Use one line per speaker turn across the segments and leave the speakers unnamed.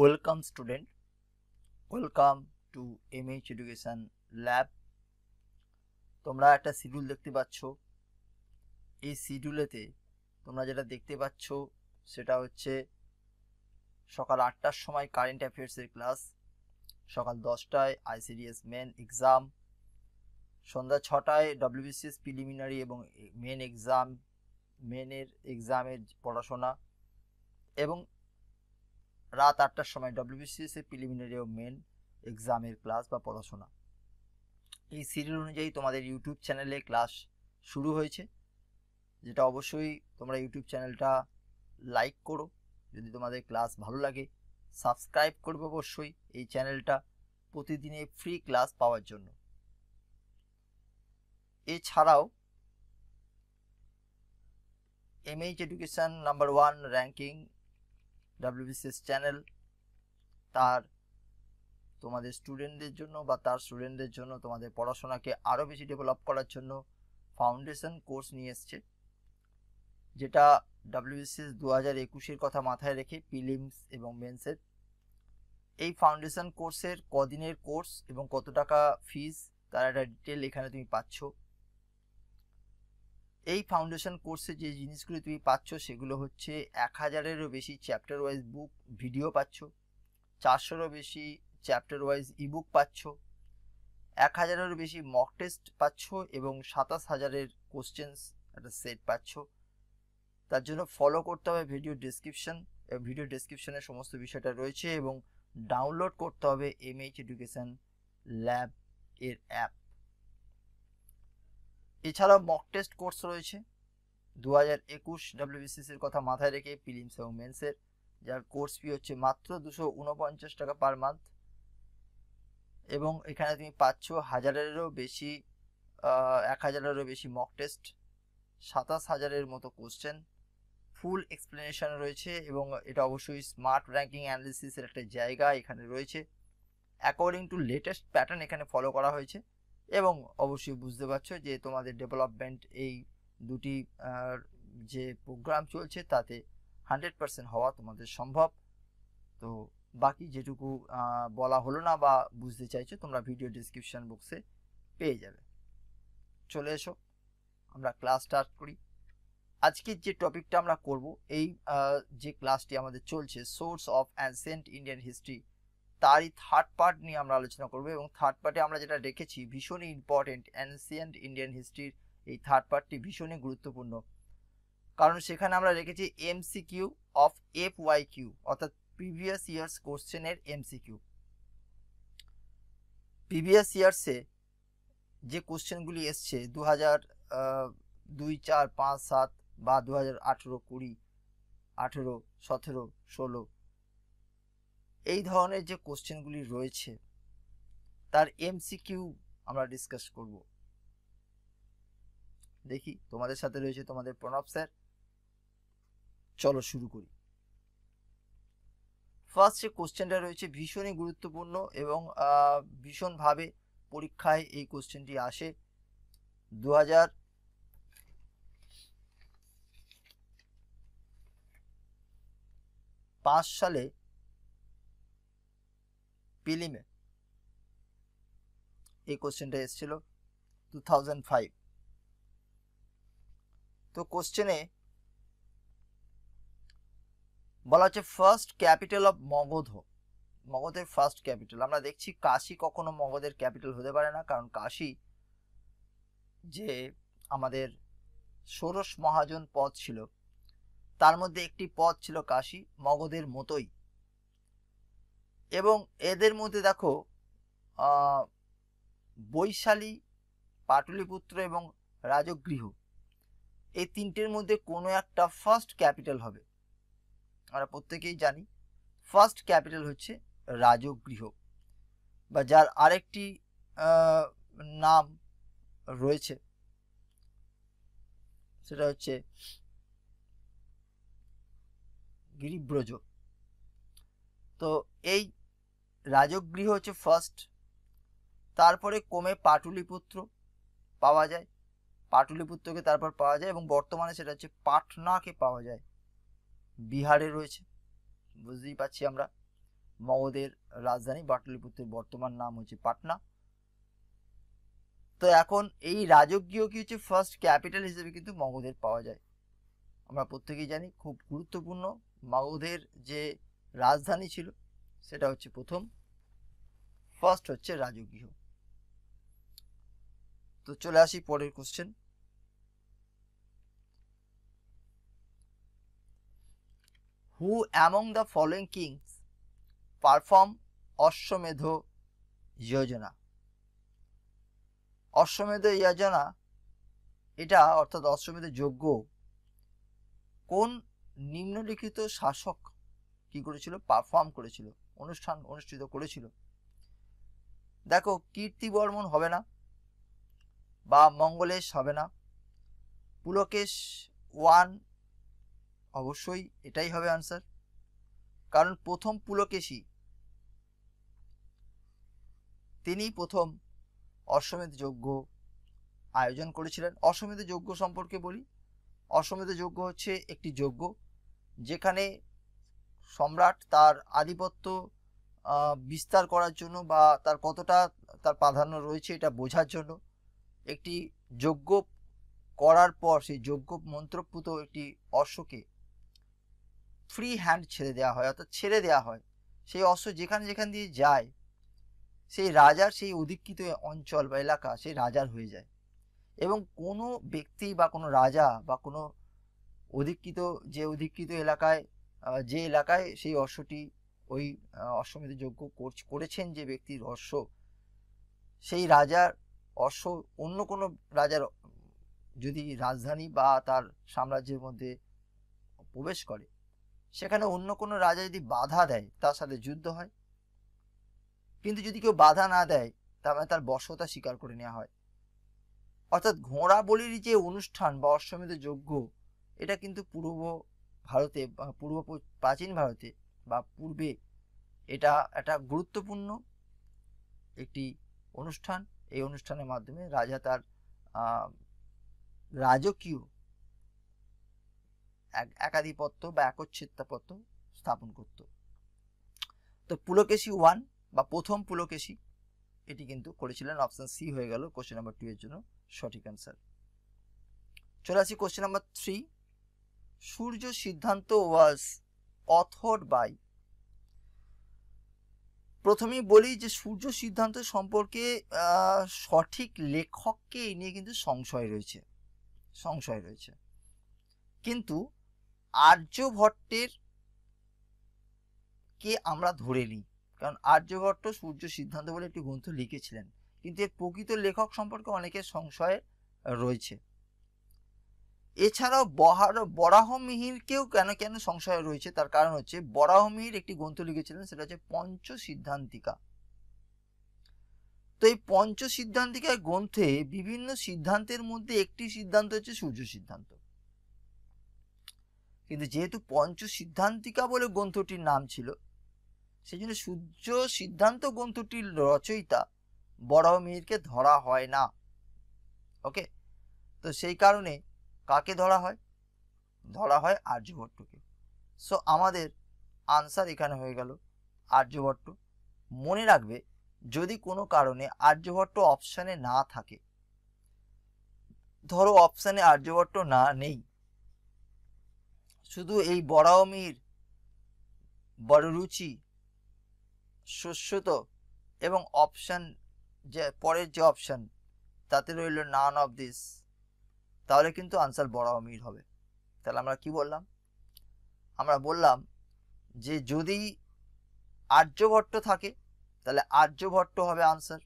Welcome student, welcome to MH Education Lab. তোমরা একটা schedule দেখতে পাচ্ছ এই শিডিউলেতে তোমরা যেটা দেখতে পাচ্ছ সেটা হচ্ছে সকাল আটটার সময় কারেন্ট অ্যাফেয়ার্সের ক্লাস সকাল দশটায় আইসিডিএস মেন এক্সাম সন্ধ্যা ছটায় ডব্লিউবিসিএস প্রিলিমিনারি এবং মেন এক্সাম মেনের এক্সামের পড়াশোনা এবং রাত আটটার সময় ডব্লিউবিসিএসের প্রিলিমিনারি ও মেন এক্সামের ক্লাস বা পড়াশোনা এই সিরিজ অনুযায়ী তোমাদের ইউটিউব চ্যানেলে ক্লাস শুরু হয়েছে যেটা অবশ্যই তোমরা ইউটিউব চ্যানেলটা লাইক করো যদি তোমাদের ক্লাস ভালো লাগে সাবস্ক্রাইব করবে অবশ্যই এই চ্যানেলটা প্রতিদিনে ফ্রি ক্লাস পাওয়ার জন্য এছাড়াও M H education number one ranking WBCS channel তার তোমাদের স্টুডেন্টদের জন্য বা তার স্টুডেন্টদের জন্য তোমাদের পড়াশোনাকে আরও বেশি ডেভেলপ করার জন্য ফাউন্ডেশন কোর্স নিয়ে এসছে যেটা ডাব্লিউবিসিএস দু হাজার একুশের কথা মাথায় রেখে পিলিমস এবং মেন্সের এই ফাউন্ডেশন কোর্সের কদিনের কোর্স এবং কত টাকা ফিজ তার একটা ডিটেল এখানে তুমি পাচ্ছ এই ফাউন্ডেশন কোর্সে যে জিনিসগুলি তুমি পাচ্ছ সেগুলো হচ্ছে এক হাজারেরও বেশি চ্যাপ্টার ওয়াইজ বুক ভিডিও পাচ্ছ চারশোরও বেশি চ্যাপ্টার ওয়াইজ ই বুক পাচ্ছ এক হাজারেরও বেশি মক টেস্ট পাচ্ছ এবং সাতাশ হাজারের কোশ্চেন্স একটা সেট পাচ্ছ তার জন্য ফলো করতে হবে ভিডিও ডিসক্রিপশন ভিডিও ডিসক্রিপশনে সমস্ত বিষয়টা রয়েছে এবং ডাউনলোড করতে হবে এমএইচ এডুকেশন ল্যাব এর অ্যাপ এছাড়াও মক টেস্ট কোর্স রয়েছে দু হাজার একুশ ডাব্লিউবিসিসির কথা মাথায় রেখে প্রিলিমস এবং মেন্সের যার কোর্স ফি হচ্ছে মাত্র দুশো উনপঞ্চাশ টাকা পার মান্থ এবং এখানে তুমি পাচ্ছ হাজারেরও বেশি এক হাজারেরও বেশি মক টেস্ট সাতাশ হাজারের মতো কোশ্চেন ফুল এক্সপ্লেনেশন রয়েছে এবং এটা অবশ্যই স্মার্ট র্যাঙ্কিং অ্যানালিসিসের একটা জায়গা এখানে রয়েছে অ্যাকর্ডিং টু লেটেস্ট প্যাটার্ন এখানে ফলো করা হয়েছে এবং অবশ্যই বুঝতে পারছো যে তোমাদের ডেভেলপমেন্ট এই দুটি যে প্রোগ্রাম চলছে তাতে হান্ড্রেড পারসেন্ট হওয়া তোমাদের সম্ভব তো বাকি যেটুকু বলা হলো না বা বুঝতে চাইছো তোমরা ভিডিও ডিসক্রিপশন বক্সে পেয়ে যাবে চলে এসো আমরা ক্লাস স্টার্ট করি আজকের যে টপিকটা আমরা করব এই যে ক্লাসটি আমাদের চলছে source of ancient Indian history তারই থার্ড পার্ট নিয়ে আমরা আলোচনা করব এবং থার্ড পার্টে আমরা যেটা রেখেছি ভীষণই ইম্পর্টেন্ট অ্যান্সিয়েন্ট ইন্ডিয়ান হিস্ট্রির এই থার্ড পার্টটি ভীষণই গুরুত্বপূর্ণ কারণ সেখানে আমরা রেখেছি M C Q of F Y Q অর্থাৎ প্রিভিয়াস ইয়ার্স কোশ্চেনের এমসি কিউ প্রিভিয়াস ইয়ার্সে যে কোশ্চেনগুলি এসছে দু হাজার দুই চার পাঁচ সাত বা দু হাজার আঠেরো কুড়ি আঠেরো সতেরো ষোলো এই ধরনের যে কোশ্চেনগুলি রয়েছে তার এমসিকিউ আমরা ডিসকাস করব দেখি তোমাদের সাথে রয়েছে তোমাদের প্রণব স্যার চলো শুরু করি ফার্স্ট যে কোশ্চেনটা রয়েছে ভীষণই গুরুত্বপূর্ণ এবং ভীষণভাবে পরীক্ষায় এই কোশ্চেনটি আসে দু হাজার সালে পিলিমে এই কোশ্চেনটা এসেছিল টু থাউজেন্ড ফাইভ তো কোশ্চেনে বলা হচ্ছে ফার্স্ট ক্যাপিটাল অফ মগধ মগধের ফার্স্ট ক্যাপিটাল আমরা দেখছি কাশি কখনো মগধের ক্যাপিটাল হতে পারে না কারণ কাশি যে আমাদের ষোড়শ মহাজন পদ ছিল তার মধ্যে একটি পদ ছিল কাশি মগধের মতোই এবং এদের মধ্যে দেখো বৈশালী পাটলিপুত্র এবং রাজগৃহ এই তিনটের মধ্যে কোনো একটা ফার্স্ট ক্যাপিটাল হবে আমরা প্রত্যেকেই জানি ফার্স্ট ক্যাপিটাল হচ্ছে রাজগৃহ বা যার আরেকটি নাম রয়েছে সেটা হচ্ছে গিরিব্রজ তো এই রাজগৃহ হচ্ছে ফার্স্ট তারপরে কমে পাটুলিপুত্র পাওয়া যায় পাটুলিপুত্রকে তারপর পাওয়া যায় এবং বর্তমানে সেটা হচ্ছে পাটনাকে পাওয়া যায় বিহারে রয়েছে বুঝতেই পারছি আমরা মগধের রাজধানী পাটলিপুত্রের বর্তমান নাম হচ্ছে পাটনা তো এখন এই রাজকীয় কি হচ্ছে ফার্স্ট ক্যাপিটাল হিসেবে কিন্তু মগধের পাওয়া যায় আমরা প্রত্যেকেই জানি খুব গুরুত্বপূর্ণ মগধের যে রাজধানী ছিল সেটা হচ্ছে প্রথম ফার্স্ট হচ্ছে রাজকীয় তো চলে আসি পরের question who among the following kings perform Ashvamedha যোজনা অশ্বমেধ ইয়োজনা এটা অর্থাৎ অশ্বমেধ যজ্ঞ কোন নিম্নলিখিত শাসক কি করেছিল পারফর্ম করেছিল অনুষ্ঠান অনুষ্ঠিত করেছিল দেখো কীর্তি বর্মন হবে না বা মঙ্গলেশ হবে না পুলকেশ ওয়ান অবশ্যই এটাই হবে আনসার কারণ প্রথম পুলকেশই তিনি প্রথম অশ্বমেধ যজ্ঞ আয়োজন করেছিলেন অশ্বমেধ যজ্ঞ সম্পর্কে বলি অশ্বমেধ যজ্ঞ হচ্ছে একটি যজ্ঞ যেখানে সম্রাট তার আধিপত্য বিস্তার করার জন্য বা তার কতটা তার প্রাধান্য রয়েছে এটা বোঝার জন্য একটি যজ্ঞ করার পর সেই যজ্ঞ মন্ত্রপ্রুত একটি অশ্বকে ফ্রি হ্যান্ড ছেড়ে দেওয়া হয় অর্থাৎ ছেড়ে দেওয়া হয় সেই অশ্ব যেখানে যেখান দিয়ে যায় সেই রাজার সেই অধিকৃত অঞ্চল বা এলাকা সেই রাজার হয়ে যায় এবং কোনো ব্যক্তি বা কোনো রাজা বা কোনো অধিকৃত যে অধিকৃত এলাকায় যে এলাকায় সেই অশ্বটি ওই অশ্বমেধ যজ্ঞ করেছেন যে ব্যক্তির অশ্ব সেই রাজার অশ্ব অন্য কোনো রাজার যদি রাজধানী বা তার সাম্রাজ্যের মধ্যে প্রবেশ করে সেখানে অন্য কোনো রাজা যদি বাধা দেয় তার সাথে যুদ্ধ হয় কিন্তু যদি কেউ বাধা না দেয় তাহলে মানে তার বশতা স্বীকার করে নেওয়া হয় অর্থাৎ ঘোড়া বলির যে অনুষ্ঠান বা অশ্বমেধ যজ্ঞ এটা কিন্তু পূর্ব ভারতে পূর্ব প্রাচীন ভারতে বা পূর্বে এটা একটা গুরুত্বপূর্ণ একটি অনুষ্ঠান এই অনুষ্ঠানের মাধ্যমে রাজা তার রাজকীয় একাধিপত্য বা একচ্ছিত্তাপত্য স্থাপন করত তো পুলকেশী ওয়ান বা প্রথম পুলকেশী এটি কিন্তু করেছিলেন অপশন সি হয়ে গেল কোশ্চেন নাম্বার টু এর জন্য সঠিক অ্যান্সার চলে আসি কোশ্চেন নাম্বার থ্রি সূর্য সিদ্ধান্ত ওয়াজ অথর বাই প্রথমেই বলি যে সূর্য সিদ্ধান্ত সম্পর্কে সঠিক লেখককে এই নিয়ে কিন্তু সংশয় রয়েছে সংশয় রয়েছে কিন্তু আর্যভট্টের কে আমরা ধরে নিই কারণ আর্যভট্ট সূর্য সিদ্ধান্ত বলে একটি গ্রন্থ লিখেছিলেন কিন্তু এর প্রকৃত লেখক সম্পর্কে অনেকের সংশয় রয়েছে এছাড়াও বহার বরাহমিহিরকেও কেন কেন সংশয় রয়েছে তার কারণ হচ্ছে বরাহমিহির একটি গ্রন্থ লিখেছিলেন সেটা হচ্ছে পঞ্চ সিদ্ধান্তিকা তো এই পঞ্চ সিদ্ধান্তিকার গ্রন্থে বিভিন্ন সিদ্ধান্তের মধ্যে একটি সিদ্ধান্ত হচ্ছে সূর্য সিদ্ধান্ত কিন্তু যেহেতু পঞ্চ সিদ্ধান্তিকা বলে গ্রন্থটির নাম ছিল সেই জন্য সূর্য সিদ্ধান্ত গ্রন্থটির রচয়িতা বরাহমিহিরকে ধরা হয় না ওকে তো সেই কারণে কাকে ধরা হয় ধরা হয় আর্যভট্টকে সো আমাদের আনসার এখানে হয়ে গেল আর্যভট্ট মনে রাখবে যদি কোনো কারণে আর্যভট্ট অপশানে না থাকে ধরো অপশানে আর্যভট্ট না নেই শুধু এই বড় রুচি শস্যত এবং অপশান যে পরের যে অপশান তাতে রইল নান অফ দিস তাহলে কিন্তু আনসার বড় অমির হবে তাহলে আমরা কি বললাম আমরা বললাম যে যদি আর্যভট্ট থাকে তাহলে আর্যভট্ট হবে আনসার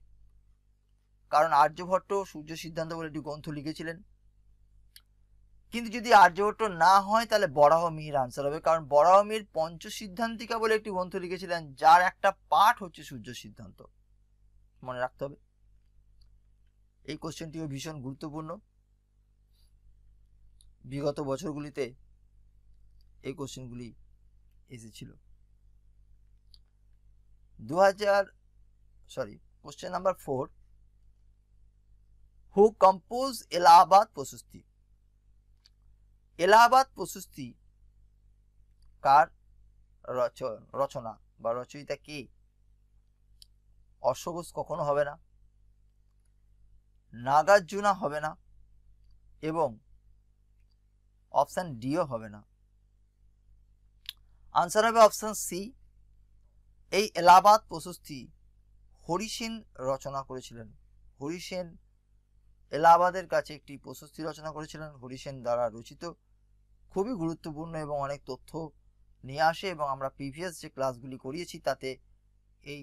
কারণ আর্যভট্ট সূর্য সিদ্ধান্ত বলে একটি গ্রন্থ লিখেছিলেন কিন্তু যদি আর্যভট্ট না হয় তাহলে বরাহ মিহির আনসার হবে কারণ বরাহ মিহির পঞ্চ সিদ্ধান্তিকা বলে একটি গ্রন্থ লিখেছিলেন যার একটা পাঠ হচ্ছে সূর্য সিদ্ধান্ত মনে রাখতে হবে এই কোশ্চেনটিও ভীষণ গুরুত্বপূর্ণ বিগত বছরগুলিতে এই কোশ্চেনগুলি এসেছিল দু হাজার sorry question number four who compose Allahabad Prashasti Allahabad Prashasti কার রচনা বা রচয়িতা কে অশ্বঘোষ কখনো হবে না নাগার্জুনা হবে না এবং অপশান ডিও হবে না আনসার হবে অপশান সি এই এলাহাবাদ প্রশস্তি হরি সেন রচনা করেছিলেন হরি এলাহাবাদের কাছে একটি প্রশস্তি রচনা করেছিলেন হরি দ্বারা রচিত খুবই গুরুত্বপূর্ণ এবং অনেক তথ্য নিয়ে আসে এবং আমরা প্রিভিয়াস যে ক্লাসগুলি করিয়েছি তাতে এই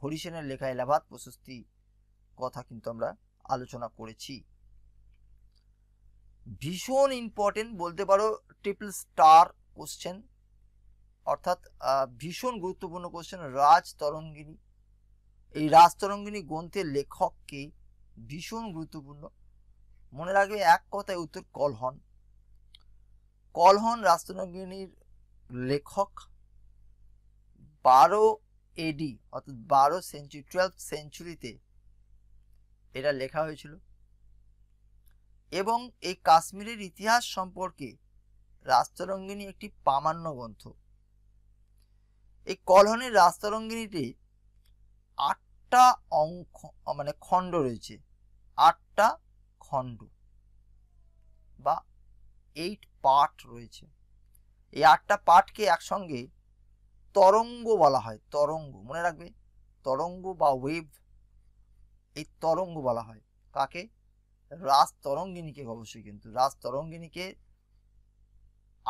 হরিসেনের লেখা এলাহাবাদ প্রশস্তি কথা কিন্তু আমরা আলোচনা করেছি ভীষণ ইম্পর্টেন্ট বলতে পারো ট্রিপল স্টার কোশ্চেন অর্থাৎ ভীষণ গুরুত্বপূর্ণ কোশ্চেন রাজ তরঙ্গিনী এই রাজ তরঙ্গিনী গ্রন্থের কে ভীষণ গুরুত্বপূর্ণ মনে রাখবে এক কথায় উত্তর কলহন কলহন রাজতরঙ্গিনীর লেখক বারো এডি অর্থাৎ বারো সেঞ্চুরি টুয়েলভ সেঞ্চুরিতে এটা লেখা হয়েছিল এবং এই কাশ্মীরের ইতিহাস সম্পর্কে রাস্তরঙ্গিনী একটি প্রামাণ্য গ্রন্থ এই কলহনের রাস্তরঙ্গিনীটি আটটা অঙ্ক মানে খণ্ড রয়েছে আটটা খণ্ড বা এইট পার্ট রয়েছে এই আটটা পার্টকে একসঙ্গে তরঙ্গ বলা হয় তরঙ্গ মনে রাখবে তরঙ্গ বা ওয়েভ এই তরঙ্গ বলা হয় কাকে রাজ তরঙ্গিনীকে অবশ্যই কিন্তু রাজ তরঙ্গিনীকে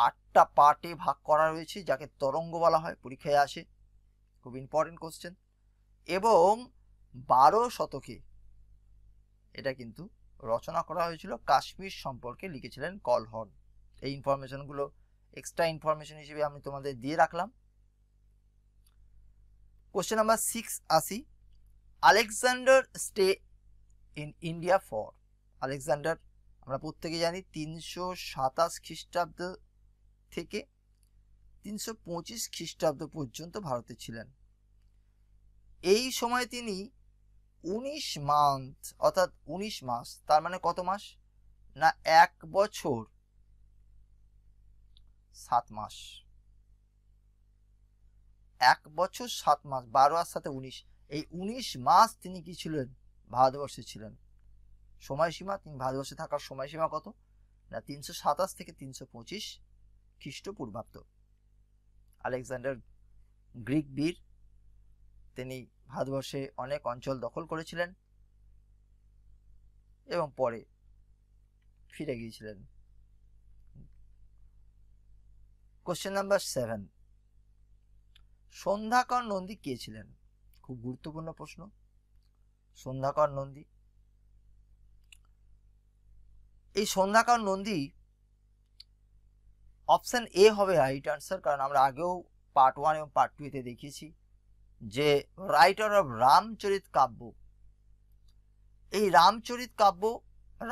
আটটা পার্টে ভাগ করা রয়েছে যাকে তরঙ্গ বলা হয় পরীক্ষায় আসে খুব ইম্পর্টেন্ট কোশ্চেন এবং বারো শতকে এটা কিন্তু রচনা করা হয়েছিল কাশ্মীর সম্পর্কে লিখেছিলেন কলহন এই ইনফরমেশনগুলো এক্সট্রা ইনফরমেশন হিসেবে আমি তোমাদের দিয়ে রাখলাম কোশ্চেন নাম্বার সিক্স আসি Alexander stay in India for Alexander আমরা প্রত্যেকে জানি তিনশো সাতাশ খ্রিস্টাব্দ থেকে তিনশো পঁচিশ খ্রিস্টাব্দ পর্যন্ত ভারতে ছিলেন এই সময় তিনি উনিশ মান্থ অর্থাৎ উনিশ মাস তার মানে কত মাস না এক বছর সাত মাস এক বছর সাত মাস বারো আর সাথে উনিশ এই উনিশ মাস তিনি কি ছিলেন ভারতবর্ষে ছিলেন সময়সীমা তিনি ভারতবর্ষে থাকার সময়সীমা কত না তিনশো সাতাশ থেকে তিনশো পঁচিশ খ্রিস্টপূর্বাব্দ আলেকজান্ডার গ্রিক বীর তিনি ভারতবর্ষে অনেক অঞ্চল দখল করেছিলেন এবং পরে ফিরে গিয়েছিলেন question number seven Sandhyakar Nandi কে ছিলেন খুব গুরুত্বপূর্ণ প্রশ্ন সন্ধ্যাকর নন্দী এই সন্ধ্যাকার নন্দী অপশান এ হবে রাইট আনসার কারণ আমরা আগেও পার্ট ওয়ান এবং পার্ট টুতে দেখিয়েছি যে রাইটার অফ রামচরিত কাব্য এই রামচরিত কাব্য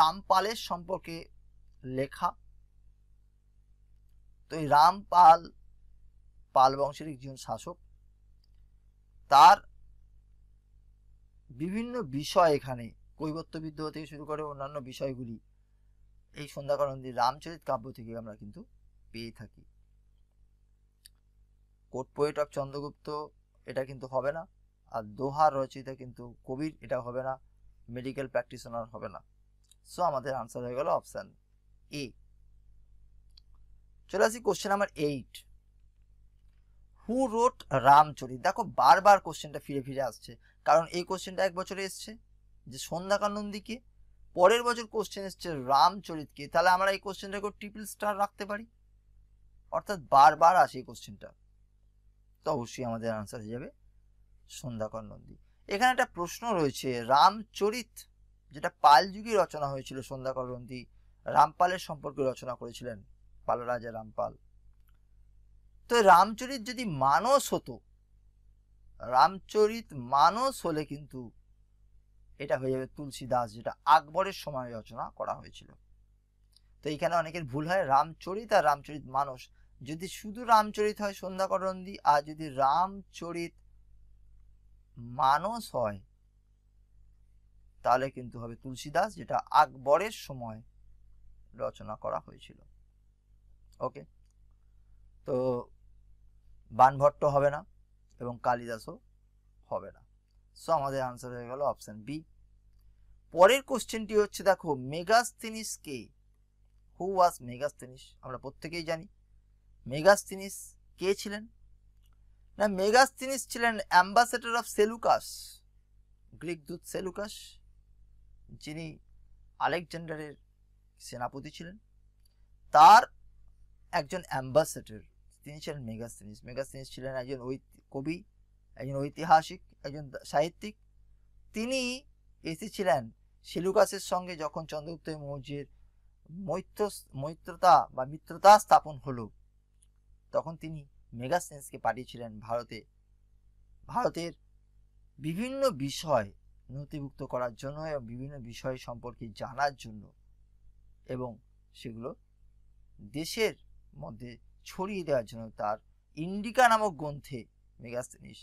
রামপালের সম্পর্কে লেখা তো এই রামপাল পাল বংশের একজন শাসক তার বিভিন্ন বিষয় এখানে কৈবত্য বিদ্রোহ থেকে শুরু করে অন্যান্য বিষয়গুলি এই সন্ধ্যাকানন্দী রামচরিত কাব্য থেকে আমরা কিন্তু পেয়ে থাকি কোট পোয়েট অফ চন্দ্রগুপ্ত এটা কিন্তু হবে না আর দোহার রচিতা কিন্তু কবির এটা হবে না মেডিকেল প্র্যাকটিশনার হবে না সো আমাদের আনসার হয়ে গেল অপশান এ চলে আসি question number eight who wrote Ramacharita দেখো বারবার কোশ্চেনটা ফিরে ফিরে আসছে কারণ এই কোশ্চেনটা এক বছরে এসছে যে সন্ধ্যাকানন্দীকে পরের বছর কোশ্চেন এসছে রামচরিতকে তাহলে আমরা এই কোশ্চেনটাকে ট্রিপল স্টার রাখতে পারি অর্থাৎ বারবার আসে এই কোশ্চেনটা তো অবশ্যই আমাদের আনসার হয়ে যাবে সন্ধ্যাকর নন্দী এখানে একটা প্রশ্ন রয়েছে রামচরিত যেটা পাল যুগে রচনা হয়েছিল সন্ধ্যাকর নন্দী রামপালের সম্পর্কে রচনা করেছিলেন পাল রাজা রামপাল তো রামচরিত যদি মানস হতো রামচরিত মানস হলে কিন্তু এটা হয়ে যাবে তুলসী দাস যেটা আকবরের সময় রচনা করা হয়েছিল তো এইখানে অনেকের ভুল হয় রামচরিত আর রামচরিত মানুষ যদি শুধু রামচরিত হয় সন্ধ্যাকরন্দি আর যদি রামচরিত মানুষ হয় তাহলে কিন্তু হবে তুলসীদাস যেটা আকবরের সময় রচনা করা হয়েছিল ওকে তো বানভট্ট হবে না এবং কালিদাসও হবে না সো আমাদের আনসার হয়ে গেল অপশন বি পরের কোশ্চেনটি হচ্ছে দেখো মেগাস্থিনিস কে হু ওয়াজ মেগাস্থিনিস আমরা প্রত্যেকেই জানি মেগাস্থিনিস কে ছিলেন না মেগাস্থিনিস ছিলেন অ্যাম্বাসেডর অফ সেলুকাস গ্রিক দূত সেলুকাস যিনি আলেকজান্ডারের সেনাপতি ছিলেন তার একজন অ্যাম্বাসেডর তিনি ছিলেন মেগাস্থিনিস মেগাস্থিনিস ছিলেন একজন ওই কবি একজন ঐতিহাসিক একজন সাহিত্যিক তিনি এসেছিলেন শিলুকাসের সঙ্গে যখন চন্দ্রগুপ্ত মৌর্যের মৈত্র মৈত্রতা বা মিত্রতা স্থাপন হলো তখন তিনি মেগাসেন্সকে পাঠিয়েছিলেন ভারতে ভারতের বিভিন্ন বিষয় নথিভুক্ত করার জন্য এবং বিভিন্ন বিষয় সম্পর্কে জানার জন্য এবং সেগুলো দেশের মধ্যে ছড়িয়ে দেওয়ার জন্য তার ইন্ডিকা নামক গ্রন্থে মেগাসেনিস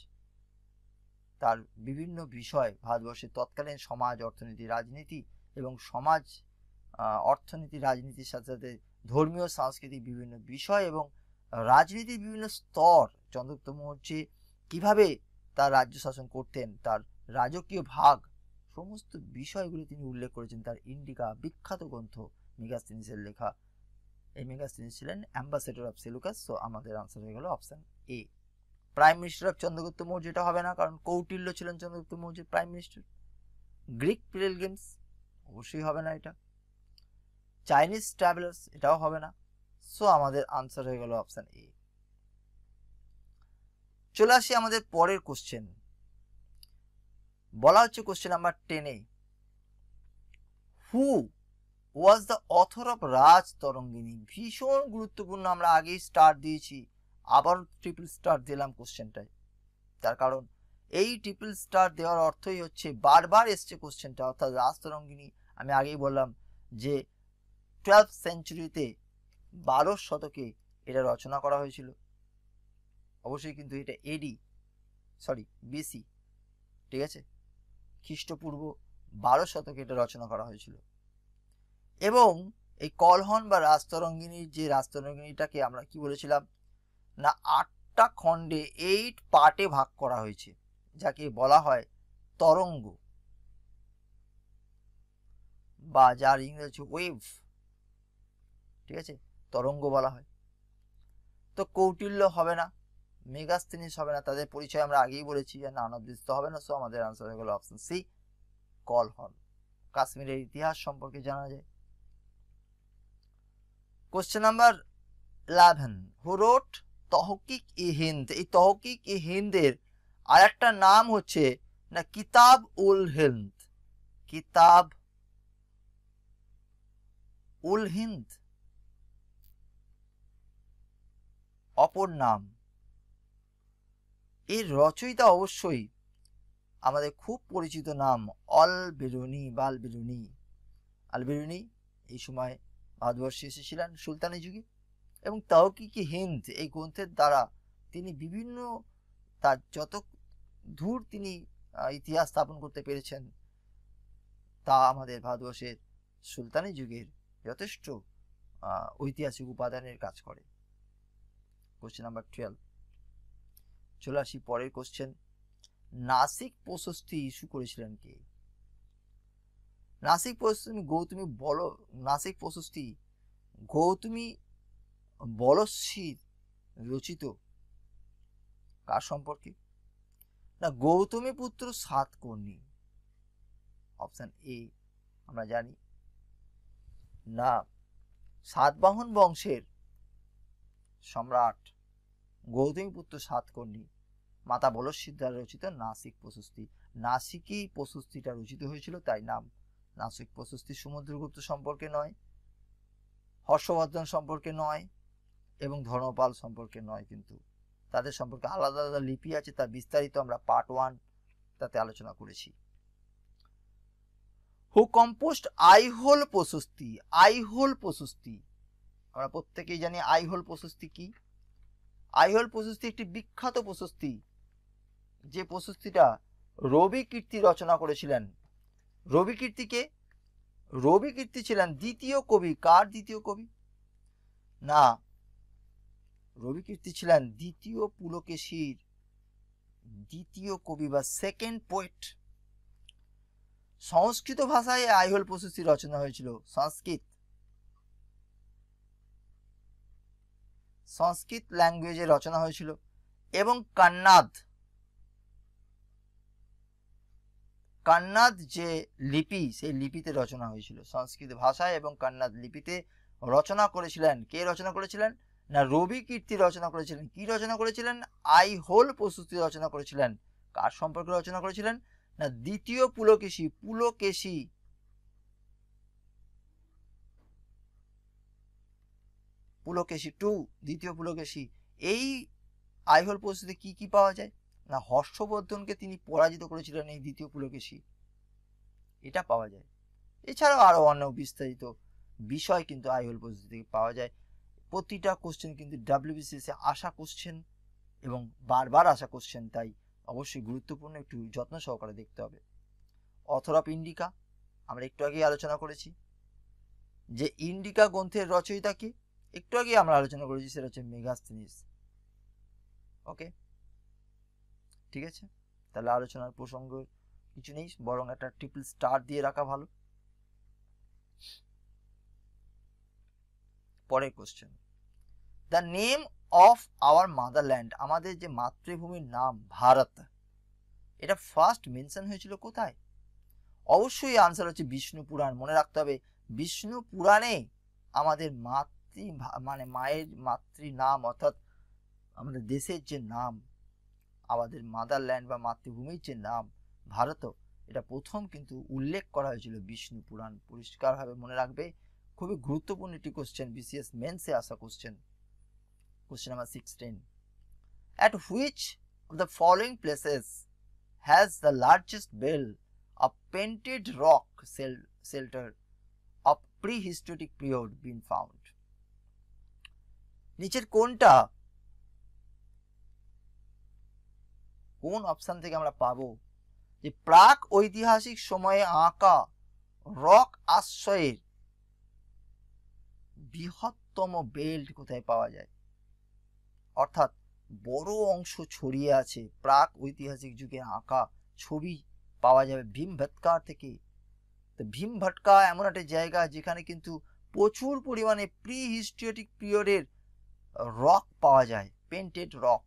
তার বিভিন্ন বিষয় ভারতবর্ষের তৎকালীন সমাজ অর্থনীতি রাজনীতি এবং সমাজ অর্থনীতি রাজনীতির সাথে সাথে ধর্মীয় সাংস্কৃতিক বিভিন্ন বিষয় এবং রাজনীতির বিভিন্ন স্তর চন্দ্রগুপ্ত মৌর্যে কিভাবে তার রাজ্য শাসন করতেন তার রাজকীয় ভাগ সমস্ত বিষয়গুলি তিনি উল্লেখ করেছেন তার ইন্ডিকা বিখ্যাত গ্রন্থ মেগাস্তিনিসের লেখা এই মেগাস্তিনিস ছিলেন অ্যাম্বাসেডর অফ সেলুকাস সো আমাদের আনসার হয়ে গেল option A prime minister of Chandragupta Maurya এটা হবে না কারণ কৌটিল্য ছিলেন চন্দ্রগুপ্ত মৌর্যের prime minister Greek period games অবশ্যই হবে না এটা চাইনিজ ট্রাভেলার্স এটাও হবে না সো আমাদের আনসার হয়ে গেল অপশান এ চলে আসি আমাদের পরের কোশ্চেন বলা হচ্ছে কোশ্চেন নাম্বার টেনে who was the author of Rajatarangini ভীষণ গুরুত্বপূর্ণ আমরা আগেই স্টার্ট দিয়েছি আবার ট্রিপল স্টার দিলাম কোশ্চেনটায় তার কারণ এই ট্রিপল স্টার দেওয়ার অর্থই হচ্ছে বারবার এসছে কোশ্চেনটা অর্থাৎ রাস্তরঙ্গিনী আমি আগেই বললাম যে টুয়েলভ সেঞ্চুরিতে বারো শতকে এটা রচনা করা হয়েছিল অবশ্যই কিন্তু এটা এডি সরি বিসি ঠিক আছে খ্রিস্টপূর্ব বারো শতকে এটা রচনা করা হয়েছিল এবং এই কলহন বা রাস্তরঙ্গিনীর যে রাস্তরঙ্গিনীটাকে আমরা কি বলেছিলাম না আটটা খণ্ডে এইট পার্টে ভাগ করা হয়েছে যাকে বলা হয় তরঙ্গ বা যার ইংরেজি হচ্ছে ওয়েভ ঠিক আছে তরঙ্গ বলা হয় তো কৌটিল্য হবে না মেগাস্তিনিস হবে না তাদের পরিচয় আমরা আগেই বলেছি যে নান তো হবে না সো আমাদের আনসার হয়ে গেল অপশন সি কল হল কাশ্মীরের ইতিহাস সম্পর্কে জানা যায় question number eleven who wrote Tahqiq i Hind এই তহকিক ই হিন্দের আর একটা নাম হচ্ছে না কিতাব উল হিন্দ কিতাব উল হিন্দ অপর নাম এর রচয়িতা অবশ্যই আমাদের খুব পরিচিত নাম অল বেরুনি বাল আল বেরুনি আল বেরুনি এই সময় ভারতবর্ষে এসেছিলেন সুলতানি যুগে এবং তাও কি কি হিন্দ এই গ্রন্থের দ্বারা তিনি বিভিন্ন তার যত দূর তিনি ইতিহাস স্থাপন করতে পেরেছেন তা আমাদের ভারতবর্ষের সুলতানি যুগের যথেষ্ট ঐতিহাসিক উপাদানের কাজ করে কোশ্চেন নাম্বার টুয়েলভ চলে আসি পরের কোশ্চেন নাসিক প্রশস্তি ইস্যু করেছিলেন কে নাসিক প্রশস্তি গৌতমী বলো নাসিক প্রশস্তি গৌতমী বলশ্বীর রচিত কার সম্পর্কে না গৌতমী পুত্র সাত কর্ণী অপশান এ আমরা জানি না সাতবাহন বংশের সম্রাট গৌতমী পুত্র সাতকর্ণী মাতা বলশ্বীর দ্বারা রচিত নাসিক প্রশস্তি নাসিকেই প্রশস্তিটা রচিত হয়েছিল তাই নাম নাসিক প্রশস্তি সমুদ্রগুপ্ত সম্পর্কে নয় হর্ষবর্ধন সম্পর্কে নয় এবং ধর্মপাল সম্পর্কে নয় কিন্তু তাদের সম্পর্কে আলাদা আলাদা লিপি আছে তার বিস্তারিত আমরা পার্ট ওয়ান তাতে আলোচনা করেছি হু কম্পোস্ট আইহোল প্রশস্তি আইহোল প্রশস্তি আমরা প্রত্যেকেই জানি আইহোল প্রশস্তি কি আইহোল প্রশস্তি একটি বিখ্যাত প্রশস্তি যে প্রশস্তিটা রবি কীর্তি রচনা করেছিলেন রবি কীর্তিকে রবি কীর্তি ছিলেন দ্বিতীয় কবি কার দ্বিতীয় কবি না রবিকীর্তি ছিলেন দ্বিতীয় পুলকেশীর দ্বিতীয় কবি বা সেকেন্ড পোয়েট সংস্কৃত ভাষায় আইহোল প্রশস্তি রচনা হয়েছিল সংস্কৃত সংস্কৃত ল্যাঙ্গুয়েজে রচনা হয়েছিল এবং কান্নাদ কান্নাদ যে লিপি সেই লিপিতে রচনা হয়েছিল সংস্কৃত ভাষায় এবং কান্নাদ লিপিতে রচনা করেছিলেন কে রচনা করেছিলেন না রবি কীর্তি রচনা করেছিলেন কি রচনা করেছিলেন আই হোল প্রস্তুতি রচনা করেছিলেন কার সম্পর্কে রচনা করেছিলেন না দ্বিতীয় পুলকেশী পুলকেশী পুলকেশী টু দ্বিতীয় পুলকেশী এই আইহল পরিস্থিতি কি কি পাওয়া যায় না হর্ষবর্ধনকে তিনি পরাজিত করেছিলেন এই দ্বিতীয় পুলকেশী এটা পাওয়া যায় এছাড়াও আরো অন্য বিস্তারিত বিষয় কিন্তু আইহল পরিস্থিতি পাওয়া যায় প্রতিটা কোশ্চেন কিন্তু ডাব্লিউবিসিএসে আশা কোশ্চেন এবং বারবার আশা কোশ্চেন তাই অবশ্যই গুরুত্বপূর্ণ একটু যত্ন সহকারে দেখতে হবে অথর অফ ইন্ডিকা আমরা একটু আগেই আলোচনা করেছি যে ইন্ডিকা গ্রন্থের রচয়িতা কি একটু আগেই আমরা আলোচনা করেছি সেটা হচ্ছে মেগাস্থিনিস ওকে ঠিক আছে তাহলে আলোচনার প্রসঙ্গ কিছু নেই বরং একটা ট্রিপল স্টার দিয়ে রাখা ভালো পরের question the name of our motherland আমাদের যে মাতৃভূমির নাম ভারত এটা ফার্স্ট মেনশন হয়েছিল কোথায় অবশ্যই আনসার হচ্ছে বিষ্ণু পুরাণ মনে রাখতে হবে বিষ্ণু পুরাণে আমাদের মাতৃ মানে মায়ের মাতৃ নাম অর্থাৎ আমাদের দেশের যে নাম আমাদের মাদারল্যান্ড বা মাতৃভূমির যে নাম ভারত এটা প্রথম কিন্তু উল্লেখ করা হয়েছিল বিষ্ণু পুরাণ পরিষ্কারভাবে মনে রাখবে খুবই গুরুত্বপূর্ণ একটি কোশ্চেন বিসিএস মেন্সে আসা question question number 16. At which of the following places has the largest bell a painted rock shelter of prehistoric period been found? নিচের কোনটা কোন অপশান থেকে আমরা পাবো যে প্রাক ঐতিহাসিক সময়ে আঁকা রক আশ্রয়ের বৃহত্তম বেল্ট কোথায় পাওয়া যায় অর্থাৎ বড় অংশ ছড়িয়ে আছে প্রাক ঐতিহাসিক যুগে আঁকা ছবি পাওয়া যাবে ভীম ভটকার থেকে তো ভীম ভটকা এমন একটা জায়গা যেখানে কিন্তু প্রচুর পরিমাণে প্রি হিস্টোরিক পিরিয়ডের রক পাওয়া যায় পেন্টেড রক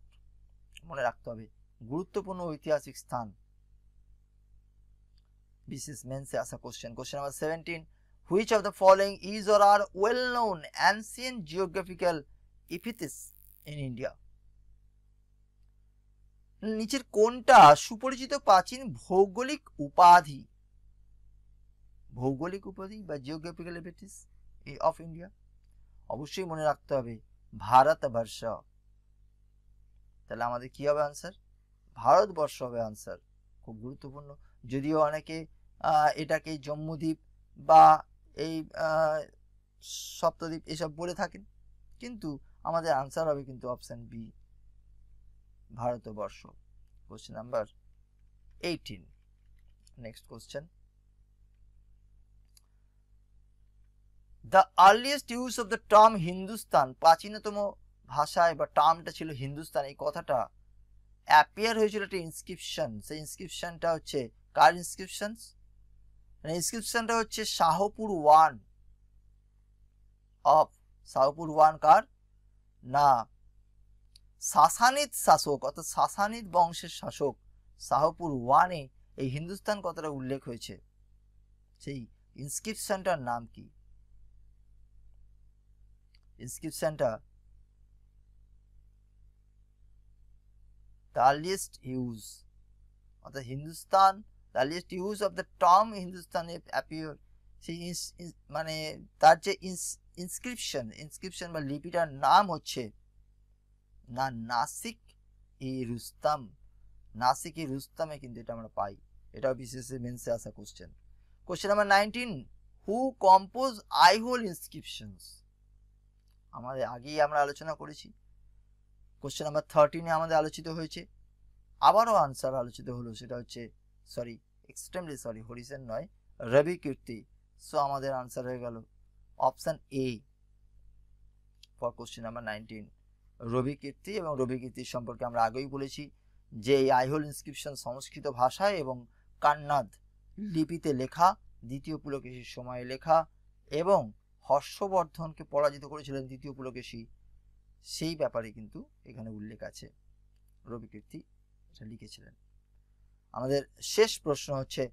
মনে রাখতে হবে গুরুত্বপূর্ণ ঐতিহাসিক স্থান বিশেষ মেন্সে আসা question question number seventeen which of the following is or are well known ancient geographical epithets in India নিচের কোনটা সুপরিচিত প্রাচীন ভৌগোলিক উপাধি ভৌগোলিক উপাধি বা জিওগ্রাফিক্যাল এবিলিটিস অফ ইন্ডিয়া অবশ্যই মনে রাখতে হবে ভারতবর্ষ তাহলে আমাদের কি হবে আনসার ভারতবর্ষ হবে আনসার খুব গুরুত্বপূর্ণ যদিও অনেকে এটাকে জম্মুদ্বীপ বা এই সপ্তদ্বীপ এসব বলে থাকেন কিন্তু আমাদের আনসার হবে কিন্তু option B Bharatvarsha question number eighteen next question the earliest use of the term Hindustan প্রাচীনতম ভাষায় বা টার্মটা ছিল হিন্দুস্তান এই কথাটা অ্যাপিয়ার হয়েছিল একটা ইনস্ক্রিপশন সেই ইনস্ক্রিপশনটা হচ্ছে কার ইনস্ক্রিপশন মানে ইনস্ক্রিপশনটা হচ্ছে Shapur one of Shapur one কার না সাসানিদ শাসক অর্থাৎ সাসানিদ বংশের শাসক শাহপুর ওয়ানে এই হিন্দুস্তান কথাটা উল্লেখ হয়েছে সেই ইনস্ক্রিপশনটার নাম কি ইনস্ক্রিপশনটা the ইউজ অর্থাৎ Hindustan the use the the use হিন্দুস্তানে the সেই মানে তার যে ইনস্ক্রিপশন ইনস্ক্রিপশন বা লিপিটার নাম হচ্ছে না নাসিক ই রুস্তাম নাসিক ই রুস্তামে কিন্তু এটা আমরা পাই এটাও বিশেষ মেন্সে আসা question question number nineteen who compose Aihole inscriptions আমাদের আগেই আমরা আলোচনা করেছি কোশ্চেন নাম্বার থার্টিনে আমাদের আলোচিত হয়েছে আবারও আনসার আলোচিত হলো সেটা হচ্ছে সরি এক্সট্রিমলি সরি হরিসেন নয় রবি কীর্তি সো আমাদের আনসার হয়ে গেল option A for question number nineteen Ravikirti এবং রবি কীর্তি সম্পর্কে আমরা আগেই বলেছি যে এই আইহোল ইনস্ক্রিপশন সংস্কৃত ভাষায় এবং কান্নাদ লিপিতে লেখা দ্বিতীয় পুলকেশীর সময়ে লেখা এবং হর্ষবর্ধনকে পরাজিত করেছিলেন দ্বিতীয় পুলকেশী সেই ব্যাপারে কিন্তু এখানে উল্লেখ আছে রবি কীর্তি এটা লিখেছিলেন আমাদের শেষ প্রশ্ন হচ্ছে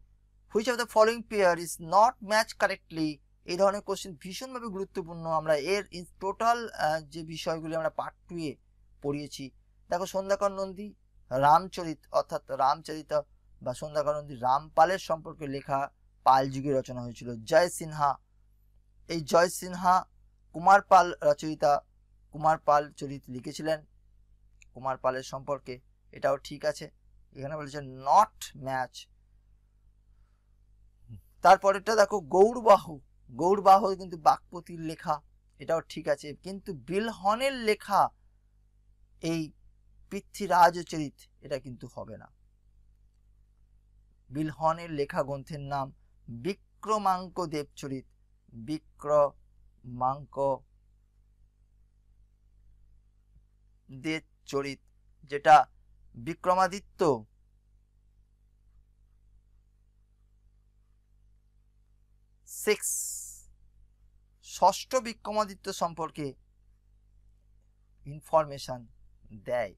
which of the following pair is not match correctly এই ধরনের কোশ্চেন ভীষণভাবে গুরুত্বপূর্ণ আমরা এর টোটাল যে বিষয়গুলি আমরা পার্ট টুয়ে পড়িয়েছি দেখো সন্ধ্যাকর নন্দী রামচরিত অর্থাৎ রামচরিত বা সন্ধ্যাকর নন্দী রামপালের সম্পর্কে লেখা পাল যুগে রচনা হয়েছিল জয় সিনহা এই জয় সিনহা কুমার পাল রচয়িতা কুমার পাল চরিত লিখেছিলেন কুমার পালের সম্পর্কে এটাও ঠিক আছে এখানে বলেছে নট ম্যাচ তারপরেরটা দেখো গৌরবাহু গৌরবাহ কিন্তু বাগপতির লেখা এটাও ঠিক আছে কিন্তু বিলহনের লেখা এই পৃথ্বীরাজচরিত এটা কিন্তু হবে না বিলহনের লেখা গ্রন্থের নাম বিক্রমাঙ্ক দেবচরিত বিক্রমাঙ্ক দেবচরিত যেটা বিক্রমাদিত্য সিক্স ষষ্ঠ বিক্রমাদিত্য সম্পর্কে ইনফরমেশান দেয়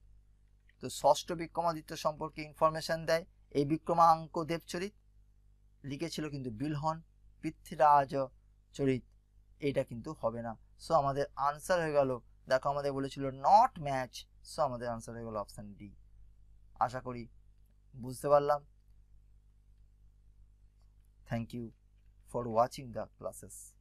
তো ষষ্ঠ বিক্রমাদিত্য সম্পর্কে ইনফরমেশান দেয় এই বিক্রমাঙ্ক দেবচরিত লিখেছিল কিন্তু বিলহন পৃথ্বীরাজ চরিত এটা কিন্তু হবে না সো আমাদের আনসার হয়ে গেল দেখো আমাদের বলেছিল নট ম্যাচ সো আমাদের আনসার হয়ে গেল অপশান ডি আশা করি বুঝতে পারলাম thank you for watching the classes.